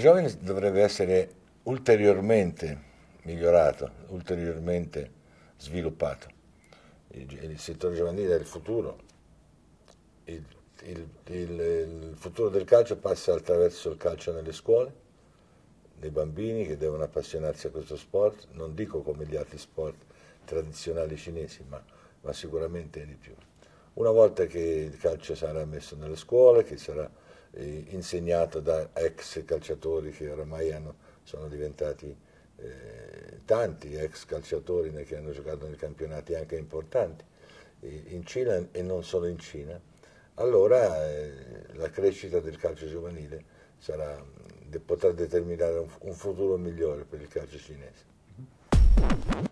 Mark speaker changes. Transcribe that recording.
Speaker 1: giovani dovrebbe essere ulteriormente migliorato, ulteriormente sviluppato. Il, il settore giovanile è il futuro. Il, il, il, futuro del calcio passa attraverso il calcio nelle scuole, dei bambini che devono appassionarsi a questo sport, non dico come gli altri sport tradizionali cinesi, ma, ma sicuramente di più. Una volta che il calcio sarà messo nelle scuole, che sarà eh, insegnato da ex calciatori che oramai hanno, sono diventati eh, tanti, ex calciatori che hanno giocato nei campionati anche importanti eh, in Cina e non solo in Cina, allora eh, la crescita del calcio giovanile sarà, potrà determinare un, un futuro migliore per il calcio cinese.